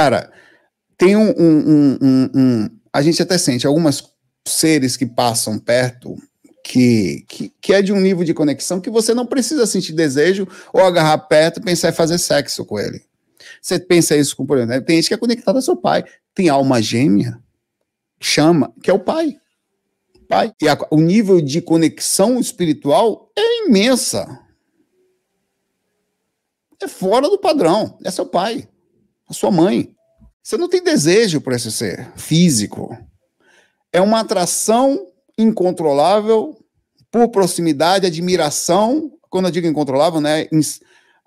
Cara, tem um, um, um, um A gente até sente algumas seres que passam perto que, que, que, é de um nível de conexão que você não precisa sentir desejo ou agarrar perto e pensar em fazer sexo com ele. Você pensa isso com, o problema. Né, tem gente que é conectado ao seu pai. Tem alma gêmea, chama, que é o pai. Pai. E a, o nível de conexão espiritual é imensa. É fora do padrão. É seu pai a sua mãe. Você não tem desejo por esse ser físico. É uma atração incontrolável por proximidade, admiração. Quando eu digo incontrolável, né?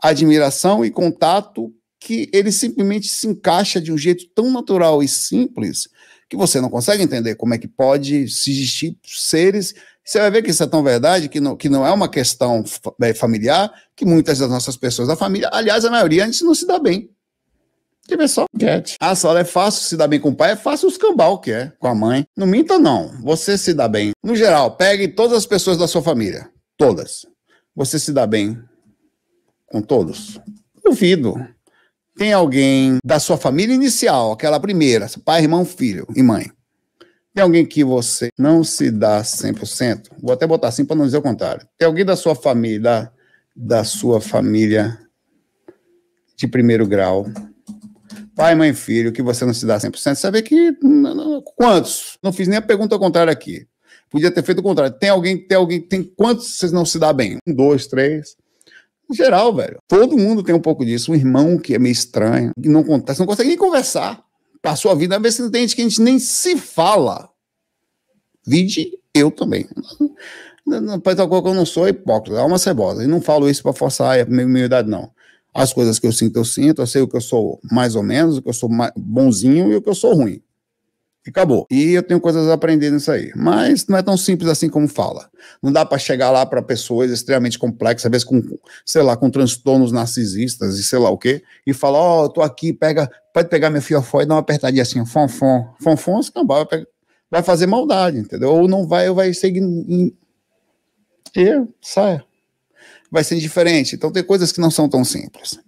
Admiração e contato que ele simplesmente se encaixa de um jeito tão natural e simples que você não consegue entender como é que pode existir seres. Você vai ver que isso é tão verdade que não, que não é uma questão é, familiar, que muitas das nossas pessoas da família, aliás, a maioria, antes não se dá bem. Que é só enquete. Ah, Sara, é fácil se dar bem com o pai, é fácil os cambal que é, com a mãe. Não minta, não. Você se dá bem. No geral, pegue todas as pessoas da sua família. Todas. Você se dá bem com todos? Duvido. Tem alguém da sua família inicial, aquela primeira, pai, irmão, filho e mãe. Tem alguém que você não se dá 100%? Vou até botar assim para não dizer o contrário. Tem alguém da sua família, da, da sua família de primeiro grau pai, mãe, filho, que você não se dá 100%, saber que não, não, quantos? Não fiz nem a pergunta ao contrário aqui. Podia ter feito o contrário. Tem alguém, tem alguém, tem quantos vocês não se dá bem? Um, dois, três. Em geral, velho. Todo mundo tem um pouco disso. Um irmão que é meio estranho, que não conta, você não consegue nem conversar. Passou a vida, se não tem gente que a gente nem se fala. Vide eu também. Não Para tal coisa que eu não sou hipócrita, é uma cebosa. E não falo isso para forçar a é minha humildade, não. As coisas que eu sinto, eu sinto, eu sei o que eu sou mais ou menos, o que eu sou bonzinho e o que eu sou ruim. E acabou. E eu tenho coisas a aprender nisso aí. Mas não é tão simples assim como fala. Não dá para chegar lá para pessoas extremamente complexas, às vezes com, sei lá, com transtornos narcisistas e sei lá o quê, e falar: Ó, oh, tô aqui, pega, pode pegar meu fiofó e dar uma apertadinha assim, fonfon. Fonfon, escambau, vai, vai fazer maldade, entendeu? Ou não vai, ou vai seguir. E saia vai ser diferente. Então, tem coisas que não são tão simples.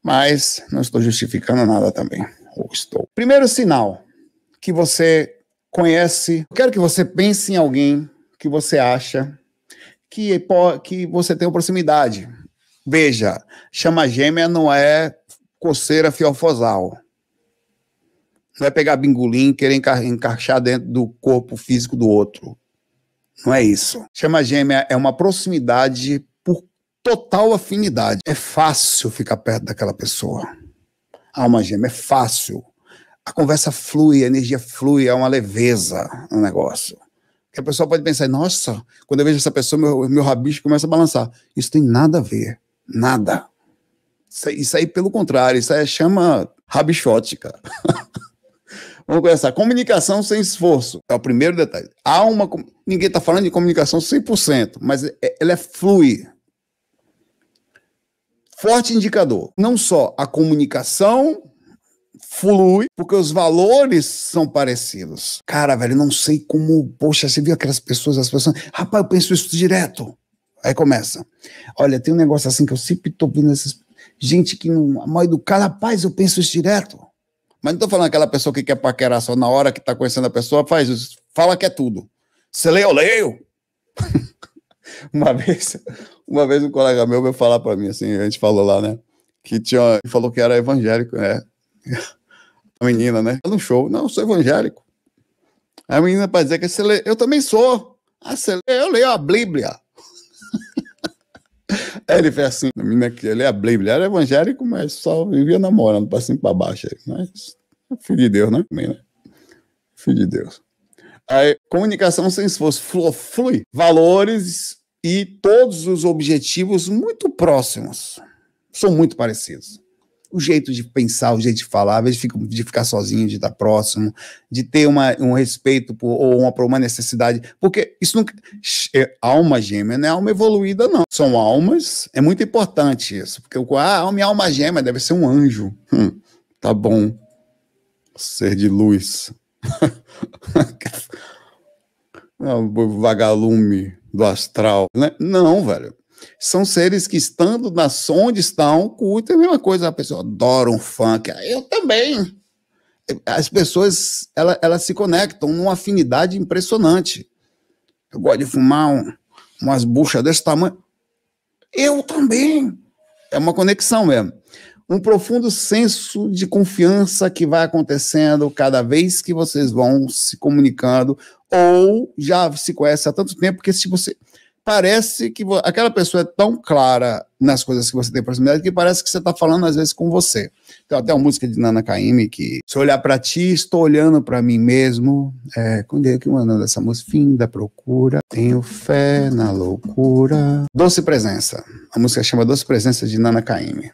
Mas não estou justificando nada também. Ou estou. Primeiro sinal que você conhece. Eu quero que você pense em alguém que você acha que, que você tem proximidade. Veja, chama gêmea não é coceira fiofosal. Não é pegar bingolim e querer encaixar dentro do corpo físico do outro. Não é isso. Chama gêmea é uma proximidade total afinidade. É fácil ficar perto daquela pessoa. Alma gêmea, é fácil. A conversa flui, a energia flui, há uma leveza no negócio. Que a pessoa pode pensar, nossa, quando eu vejo essa pessoa, meu, meu rabicho começa a balançar. Isso tem nada a ver. Nada. Isso, isso aí, pelo contrário, isso aí é chama rabichótica. Vamos começar. Comunicação sem esforço. É o primeiro detalhe. Há uma. Ninguém está falando de comunicação 100%, mas é, ela é flui forte indicador. Não só a comunicação flui, porque os valores são parecidos. Cara, velho, não sei como. Poxa, você viu aquelas pessoas, as pessoas. Rapaz, eu penso isso direto. Aí começa. Olha, tem um negócio assim que eu sempre tô vendo essas. Gente que não. do educada, rapaz, eu penso isso direto. Mas não tô falando aquela pessoa que quer paquerar só na hora que tá conhecendo a pessoa, faz isso. Fala que é tudo. Você leu, eu leio. Uma vez, uma vez um colega meu veio falar para mim assim, a gente falou lá, né? Que tinha, falou que era evangélico, né? A menina, né? No show, não, eu sou evangélico. A menina para dizer que você lê, eu também sou. Ah, você lê, eu leio a Bíblia. Aí ele fez assim, a menina né, que lê a Bíblia, era evangélico, mas só vivia namorando para cima e para baixo. Mas filho de Deus, né, né? Filho de Deus. Aí, comunicação sem esforço flui. Valores e todos os objetivos muito próximos, são muito parecidos. O jeito de pensar, o jeito de falar, de, de ficar sozinho, de estar próximo, de ter uma, um respeito por, ou uma, por uma necessidade, porque isso não é alma gêmea, não é alma evoluída, não. São almas, é muito importante isso, porque o ah, minha é alma gêmea deve ser um anjo. Hum, tá bom. Ser de luz. É vagalume do astral, né? Não, velho. São seres que, estando na onde estão, É a mesma coisa. A pessoa adora um funk. Ah, eu também. As pessoas, elas, elas se conectam numa afinidade impressionante. Eu gosto de fumar um, umas buchas desse tamanho. Eu também. É uma conexão mesmo um profundo senso de confiança que vai acontecendo cada vez que vocês vão se comunicando ou já se conhece há tanto tempo que se tipo, você parece que aquela pessoa é tão clara nas coisas que você tem proximidade que parece que você está falando às vezes com você. Tem até uma música de Nana Caymmi que se olhar para ti, estou olhando para mim mesmo. É, quando é que mandando essa música? Fim da procura, tenho fé na loucura. Doce Presença. A música chama Doce Presença de Nana Caymmi.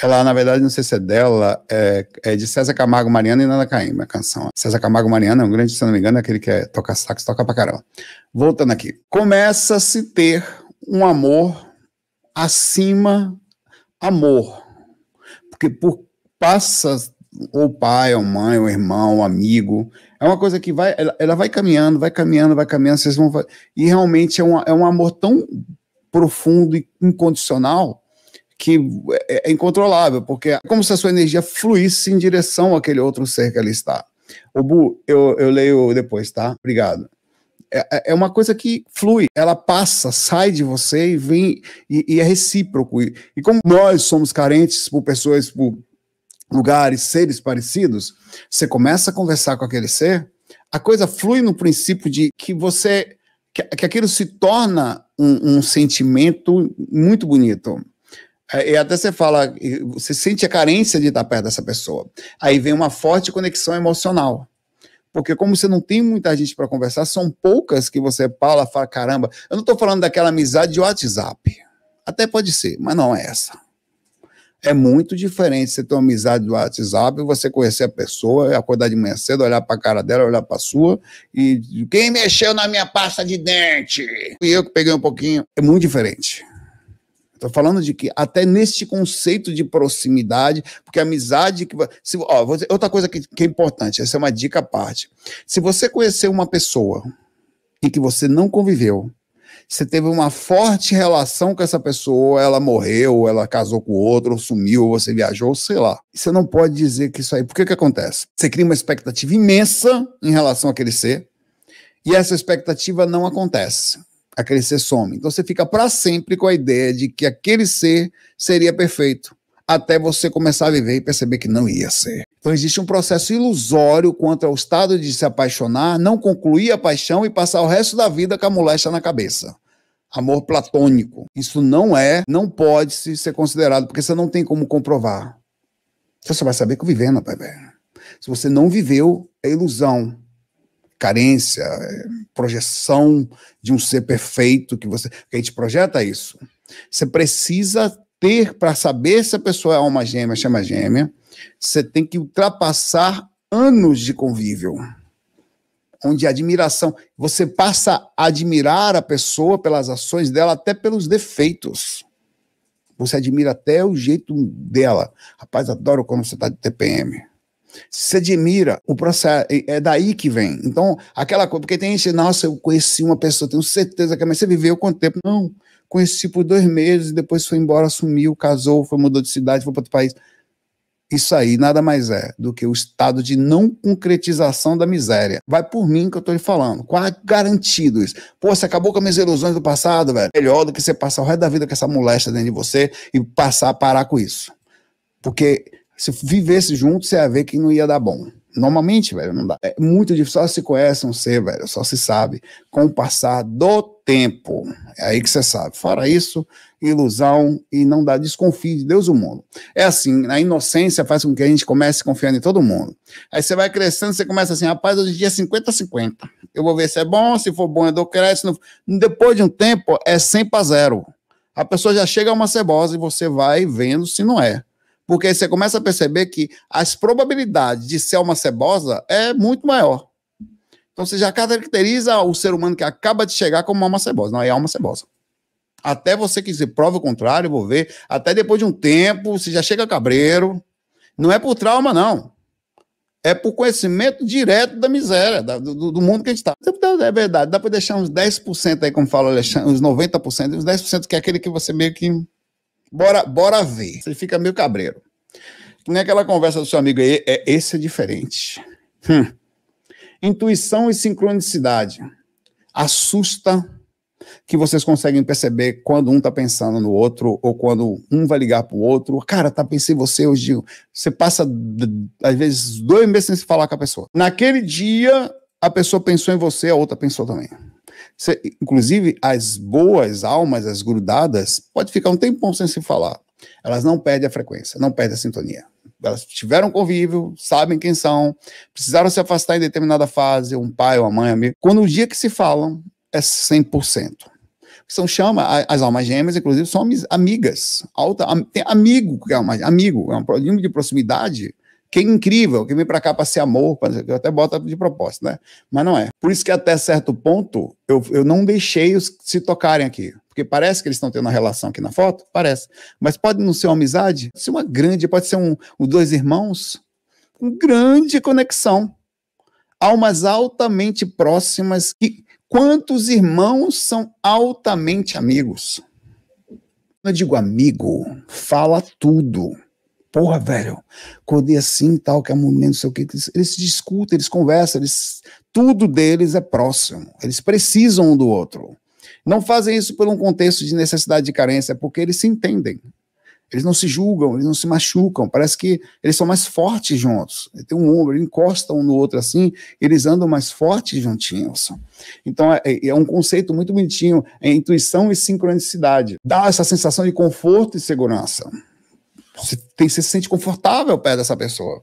Ela, na verdade, não sei se é dela, é, é de César Camargo Mariano e Nana Caim, a canção. César Camargo Mariano é um grande, se não me engano, é aquele que é, toca sax, toca pra caramba. Voltando aqui. Começa-se ter um amor acima amor. Porque por, passa ou pai, ou mãe, ou irmão, ou amigo. É uma coisa que vai, ela, ela, vai caminhando, vai caminhando, vai caminhando, vocês vão. E realmente é, um é um amor tão profundo e incondicional que é, é, é incontrolável, porque é como se a sua energia fluísse em direção àquele outro ser que ali está. O Bu, eu, eu leio depois, tá? Obrigado. É, é, é uma coisa que flui, ela passa, sai de você e vem, e, e é recíproco. E, e, como nós somos carentes por pessoas, por lugares, seres parecidos, você começa a conversar com aquele ser, a coisa flui no princípio de que você, que, que aquilo se torna um, um sentimento muito bonito é, e até você fala, você sente a carência de estar perto dessa pessoa. Aí vem uma forte conexão emocional. Porque como você não tem muita gente para conversar, são poucas que você fala, fala, caramba, eu não estou falando daquela amizade de WhatsApp. Até pode ser, mas não é essa. É muito diferente você ter uma amizade do WhatsApp, você conhecer a pessoa, acordar de manhã cedo, olhar para a cara dela, olhar para a sua e quem mexeu na minha pasta de dente? E eu que peguei um pouquinho. É muito diferente. Estou falando de que até neste conceito de proximidade, porque amizade que se, ó, outra coisa que, que é importante, essa é uma dica à parte. Se você conhecer uma pessoa e que você não conviveu, você teve uma forte relação com essa pessoa, ela morreu, ela casou com outro, sumiu, você viajou, sei lá. Você não pode dizer que isso aí. Por que que acontece? Você cria uma expectativa imensa em relação àquele ser e essa expectativa não acontece aquele ser some. Então você fica para sempre com a ideia de que aquele ser seria perfeito, até você começar a viver e perceber que não ia ser. Então existe um processo ilusório quanto ao estado de se apaixonar, não concluir a paixão e passar o resto da vida com a moléstia na cabeça. Amor platônico. Isso não é, não pode ser considerado, porque você não tem como comprovar. Você só vai saber que vivendo, pai. Se você não viveu, é ilusão carência, projeção de um ser perfeito que você. Que a gente projeta isso. Você precisa ter, para saber se a pessoa é alma gêmea, chama gêmea, você tem que ultrapassar anos de convívio. Onde a admiração. Você passa a admirar a pessoa pelas ações dela, até pelos defeitos. Você admira até o jeito dela. Rapaz, adoro quando você está de TPM se admira o processo, é daí que vem. Então, aquela coisa, porque tem gente, nossa, eu conheci uma pessoa, tenho certeza que é, mas você viveu quanto tempo? Não, conheci por dois meses, depois foi embora, sumiu, casou, foi, mudou de cidade, foi para outro país. Isso aí nada mais é do que o estado de não concretização da miséria. Vai por mim que eu tô lhe falando. Quase é garantido isso. Pô, você acabou com as minhas ilusões do passado, velho. Melhor do que você passar o resto da vida com essa moléstia dentro de você e passar a parar com isso. Porque se vivesse junto, você ia ver que não ia dar bom. Normalmente, velho, não dá. É muito difícil, só se conhece um ser, velho, só se sabe com o passar do tempo. É aí que você sabe. Fora isso, ilusão e não dá desconfie de Deus o mundo. É assim, a inocência faz com que a gente comece confiando em todo mundo. Aí você vai crescendo, você começa assim, rapaz, hoje em dia é 50-50. Eu vou ver se é bom, se for bom eu dou crédito. Depois de um tempo, é 100 para zero. A pessoa já chega a uma cebosa e você vai vendo se não é. Porque você começa a perceber que as probabilidades de ser uma Cebosa é muito maior. Então você já caracteriza o ser humano que acaba de chegar como uma cebosa. Não, é alma cebosa. Até você que se prova o contrário, vou ver. Até depois de um tempo, você já chega cabreiro. Não é por trauma, não. É por conhecimento direto da miséria, da, do, do, mundo que a gente está. Então, então, é verdade, dá para deixar uns 10% aí, como fala Alexandre, uns 90%, uns 10% que é aquele que você meio que Bora, bora ver. Você fica meio cabreiro. Que nem aquela conversa do seu amigo aí, é, esse é diferente. Hum. Intuição e sincronicidade. Assusta que vocês conseguem perceber quando um está pensando no outro ou quando um vai ligar para o outro. Cara, tá pensando em você hoje. Você passa, às vezes, dois meses sem se falar com a pessoa. Naquele dia, a pessoa pensou em você, a outra pensou também inclusive, as boas almas, as grudadas, pode ficar um tempão sem se falar. Elas não perdem a frequência, não perdem a sintonia. Elas tiveram convívio, sabem quem são, precisaram se afastar em determinada fase, um pai, uma mãe, amigo. Quando o dia que se falam é 100%. São chama, as almas gêmeas, inclusive, são amigas, alta, tem amigo, é amigo, é um primo de proximidade que é incrível, que vem para cá para ser amor, eu até bota de propósito, né? Mas não é. Por isso que até certo ponto eu, eu não deixei os se tocarem aqui. Porque parece que eles estão tendo uma relação aqui na foto, parece. Mas pode não ser uma amizade, pode ser uma grande, pode ser um, um dois irmãos, com grande conexão. Almas altamente próximas. quantos irmãos são altamente amigos? Eu digo amigo, fala tudo porra, velho, acordei assim tal, que é mulher não sei o que. Eles, eles discutem, eles conversam, eles, tudo deles é próximo. Eles precisam um do outro. Não fazem isso por um contexto de necessidade de carência, é porque eles se entendem. Eles não se julgam, eles não se machucam. Parece que eles são mais fortes juntos. Tem um ombro, eles encostam um no outro assim, eles andam mais fortes juntinhos. Então é, é, é, um conceito muito bonitinho, é intuição e sincronicidade. Dá essa sensação de conforto e segurança. Você, tem, você se sente confortável perto dessa pessoa.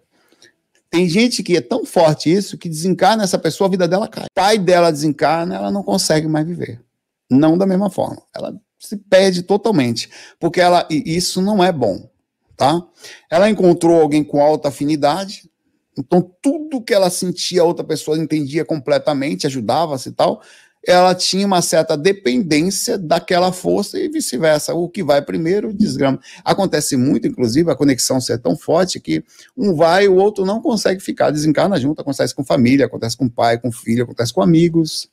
Tem gente que é tão forte isso que desencarna essa pessoa, a vida dela cai. O pai dela desencarna, ela não consegue mais viver. Não da mesma forma. Ela se perde totalmente. Porque ela, e isso não é bom. Tá? Ela encontrou alguém com alta afinidade, então tudo que ela sentia, a outra pessoa entendia completamente, ajudava-se e tal ela tinha uma certa dependência daquela força e vice-versa. O que vai primeiro desgrama. Acontece muito, inclusive, a conexão ser tão forte que um vai, o outro não consegue ficar, desencarna junto. Acontece com família, acontece com pai, com filho, acontece com amigos,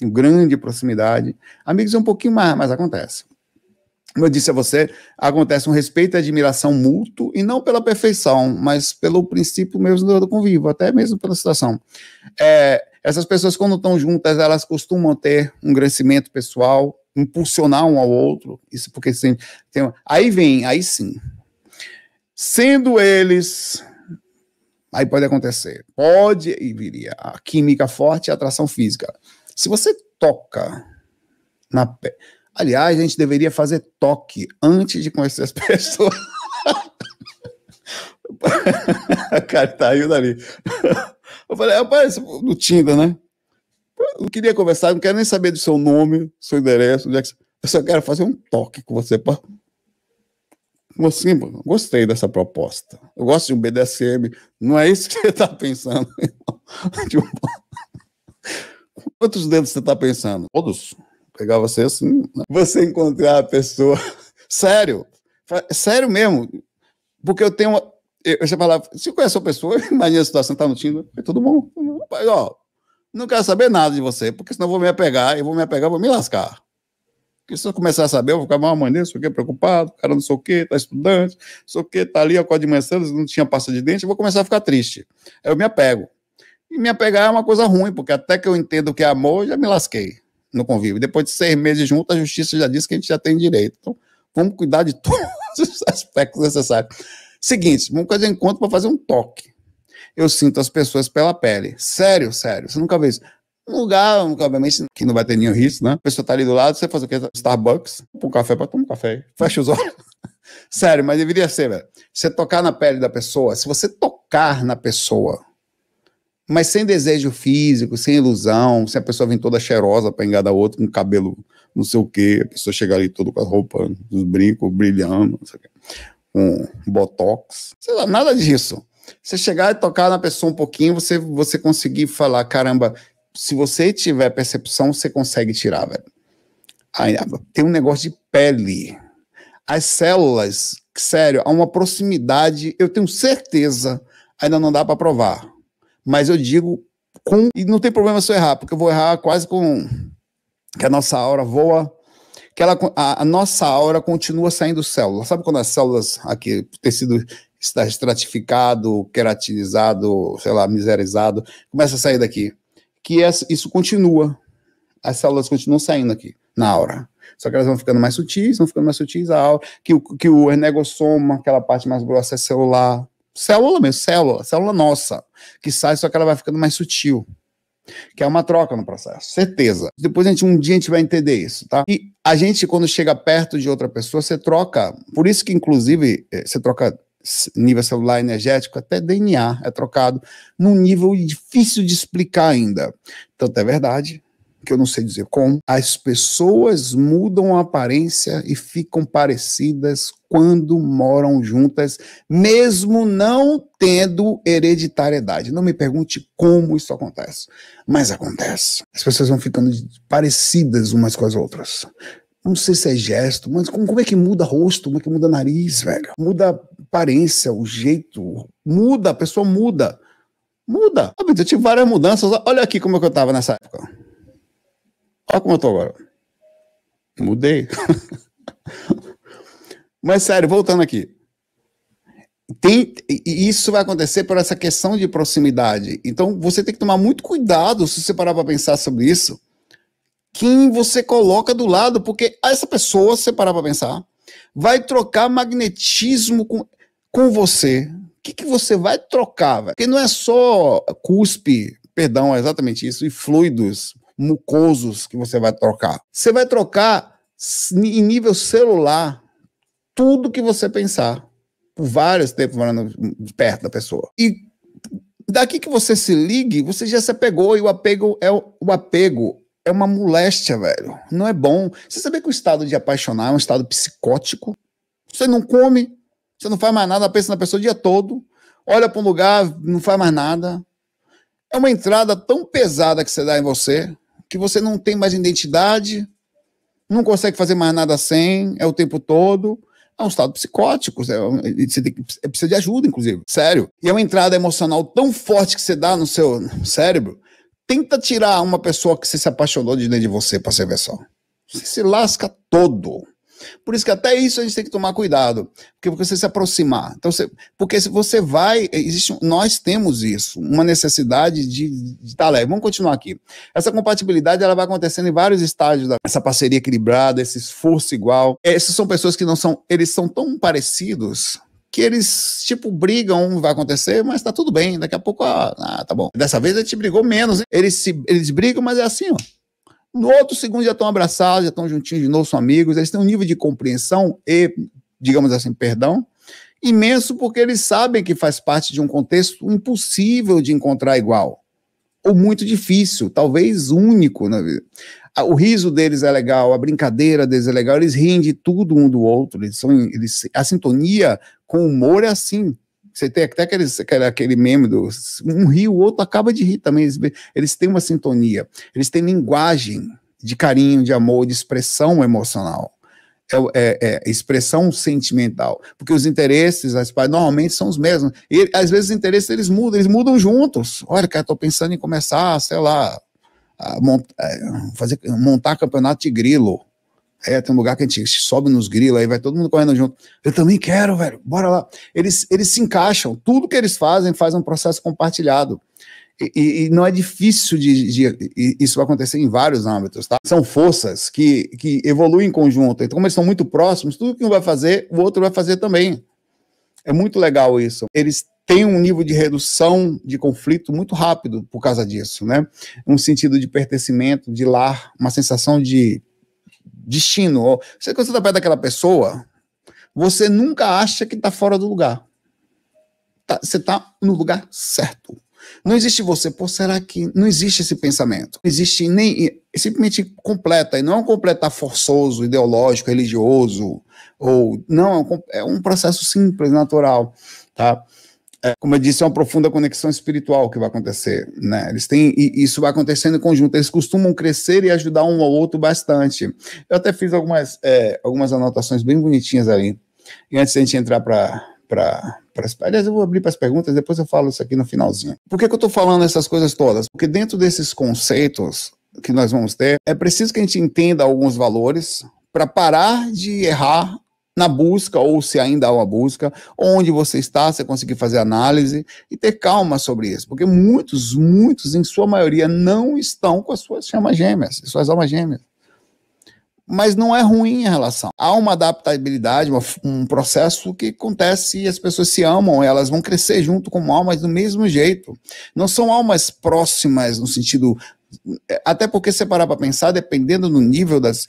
em grande proximidade. Amigos é um pouquinho mais, mas acontece. Como eu disse a você, acontece um respeito e admiração mútuo, e não pela perfeição, mas pelo princípio mesmo do convívio, até mesmo pela situação. É, essas pessoas, quando estão juntas, elas costumam ter um crescimento pessoal, impulsionar um ao outro. Isso porque tem, tem, aí vem, aí sim. Sendo eles, aí pode acontecer. Pode e viria a química forte e a atração física. Se você toca na pele. Aliás, a gente deveria fazer toque antes de conhecer as pessoas. a cara tá dali. Eu falei, aparece do Tinder, né? Eu não queria conversar, não quero nem saber do seu nome, seu endereço, onde é que você... Eu só quero fazer um toque com você. Pra... Assim, gostei dessa proposta. Eu gosto de um BDSM. Não é isso que você está pensando. Quantos dedos você está pensando? Todos. Pegar você assim. Né? Você encontrar a pessoa. Sério. Sério mesmo. Porque eu tenho. Uma eu, você falava, se conhece uma pessoa, imagina a situação, tá no Tinder, é tudo bom. Mas, ó, não quero saber nada de você, porque senão eu vou me apegar, eu vou me apegar, vou me lascar. Porque se eu começar a saber, eu vou ficar mal maneiro, não sei o que, preocupado, o cara não sei o que, tá estudante, não sei o que, tá ali, acorda de manhã cedo, não tinha pasta de dente, eu vou começar a ficar triste. Aí eu me apego. E me apegar é uma coisa ruim, porque até que eu entendo o que é amor, eu já me lasquei no convívio. Depois de seis meses juntos, a justiça já disse que a gente já tem direito. Então, vamos cuidar de todos os aspectos necessários. Seguinte, vamos fazer um encontro para fazer um toque. Eu sinto as pessoas pela pele. Sério, sério. Você nunca vê isso. Um lugar, obviamente, que não vai ter nenhum risco, né? A pessoa tá ali do lado, você faz o quê? Starbucks, põe um café para tomar um café. Fecha os olhos. sério, mas deveria ser, velho. Você tocar na pele da pessoa, se você tocar na pessoa, mas sem desejo físico, sem ilusão, se a pessoa vir toda cheirosa para enganar outro com cabelo não sei o quê, a pessoa chega ali toda com a roupa, os brincos brilhando, não sei o quê um botox, sei lá, nada disso. Você chegar e tocar na pessoa um pouquinho, você, você conseguir falar, caramba, se você tiver percepção, você consegue tirar, velho. Aí, ah, tem um negócio de pele. As células, sério, há uma proximidade, eu tenho certeza, ainda não dá para provar. Mas eu digo com. E não tem problema se eu errar, porque eu vou errar quase com. Que a nossa aura voa que ela, a, a, nossa aura continua saindo células. Sabe quando as células aqui, tecido está estratificado, queratinizado, sei lá, miserizado, começa a sair daqui? Que essa, isso continua. As células continuam saindo aqui, na aura. Só que elas vão ficando mais sutis, vão ficando mais sutis a aura, que o, que o ernegossoma, aquela parte mais grossa é celular. Célula mesmo, célula, célula nossa, que sai, só que ela vai ficando mais sutil que é uma troca no processo, certeza. Depois a gente um dia a gente vai entender isso, tá? E a gente quando chega perto de outra pessoa, você troca, por isso que inclusive eh, você troca nível celular energético, até DNA é trocado num nível difícil de explicar ainda. Tanto é verdade que eu não sei dizer como, as pessoas mudam a aparência e ficam parecidas quando moram juntas, mesmo não tendo hereditariedade. Não me pergunte como isso acontece, mas acontece. As pessoas vão ficando parecidas umas com as outras. Não sei se é gesto, mas como, é que muda rosto, como é que muda nariz, velho? Muda aparência, o jeito, muda, a pessoa muda. Muda. Eu tive várias mudanças. Olha aqui como é que eu tava nessa época. Olha como eu tô agora. Mudei. Mas sério, voltando aqui. Tem, isso vai acontecer por essa questão de proximidade. Então você tem que tomar muito cuidado se você parar para pensar sobre isso. Quem você coloca do lado, porque essa pessoa, se você parar para pensar, vai trocar magnetismo com, com você. O que, que você vai trocar? Véio? Porque não é só cuspe, perdão, é exatamente isso, e fluidos mucosos que você vai trocar. Você vai trocar em nível celular tudo que você pensar por vários tempos morando perto da pessoa. E daqui que você se ligue, você já se apegou e o apego é o, o apego é uma moléstia, velho. Não é bom. Você sabe que o estado de apaixonar é um estado psicótico? Você não come, você não faz mais nada, pensa na pessoa o dia todo, olha para um lugar, não faz mais nada. É uma entrada tão pesada que você dá em você que você não tem mais identidade, não consegue fazer mais nada sem, é o tempo todo. É um estado psicótico, você é é, precisa de ajuda, inclusive, sério. E é uma entrada emocional tão forte que você dá no seu cérebro. Tenta tirar uma pessoa que você se apaixonou de dentro de você para ser versão. Você se lasca todo. Por isso que até isso a gente tem que tomar cuidado, porque você se aproximar. Então, você, porque se você vai, existe, nós temos isso, uma necessidade de estar tá leve. Vamos continuar aqui. Essa compatibilidade ela vai acontecendo em vários estágios dessa essa parceria equilibrada, esse esforço igual. Essas são pessoas que não são, eles são tão parecidos que eles, tipo, brigam, vai acontecer, mas tá tudo bem, daqui a pouco, ah, ah tá bom. Dessa vez a gente brigou menos, eles, se, eles brigam, mas é assim, ó. No outro segundo já estão abraçados, já estão juntinhos de novo, são amigos. Eles têm um nível de compreensão e, digamos assim, perdão, imenso, porque eles sabem que faz parte de um contexto impossível de encontrar igual. Ou muito difícil, talvez único na né? vida. O riso deles é legal, a brincadeira deles é legal, eles riem de tudo um do outro, eles são, eles, a sintonia com o humor é assim, você tem até aqueles, aquele, aquele meme do um ri, o outro acaba de rir também. Eles, eles têm uma sintonia, eles têm linguagem de carinho, de amor, de expressão emocional. É, é, é, expressão sentimental, porque os interesses as, normalmente são os mesmos, e às vezes os interesses eles mudam, eles mudam juntos, olha cara, estou pensando em começar, sei lá, a a é, fazer, montar campeonato de grilo, é, tem um lugar que a gente sobe nos grilos, aí vai todo mundo correndo junto. Eu também quero, velho, bora lá. Eles, eles se encaixam, tudo que eles fazem faz um processo compartilhado. E, e não é difícil de, de, Isso acontecer em vários âmbitos, tá? São forças que, que evoluem em conjunto. Então, como eles são muito próximos, tudo que um vai fazer, o outro vai fazer também. É muito legal isso. Eles têm um nível de redução de conflito muito rápido por causa disso, né? Um sentido de pertencimento, de lar, uma sensação de destino. Você, quando você está perto daquela pessoa, você nunca acha que está fora do lugar. Tá, você está no lugar certo. Não existe você, pô, será que. Não existe esse pensamento. Não existe nem. É simplesmente completa, e não é um completar forçoso, ideológico, religioso, ou. Não, é um, é um processo simples, natural, tá? É, como eu disse, é uma profunda conexão espiritual que vai acontecer, né? Eles têm, e isso vai acontecendo em conjunto, eles costumam crescer e ajudar um ao outro bastante. Eu até fiz algumas, é, algumas anotações bem bonitinhas ali, e antes da gente entrar para para. Aliás, eu vou abrir para as perguntas, depois eu falo isso aqui no finalzinho. Por que, que eu estou falando essas coisas todas? Porque dentro desses conceitos que nós vamos ter, é preciso que a gente entenda alguns valores para parar de errar na busca, ou se ainda há uma busca, onde você está, você conseguir fazer análise e ter calma sobre isso, porque muitos, muitos, em sua maioria, não estão com as suas chamas gêmeas, suas almas gêmeas. Mas não é ruim a relação. Há uma adaptabilidade, uma, um processo que acontece e as pessoas se amam, elas vão crescer junto como almas do mesmo jeito. Não são almas próximas no sentido até porque, separar parar para pensar, dependendo do nível das.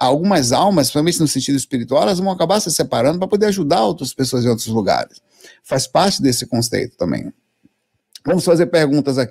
algumas almas, principalmente no sentido espiritual, elas vão acabar se separando para poder ajudar outras pessoas em outros lugares. Faz parte desse conceito também. Vamos fazer perguntas aqui.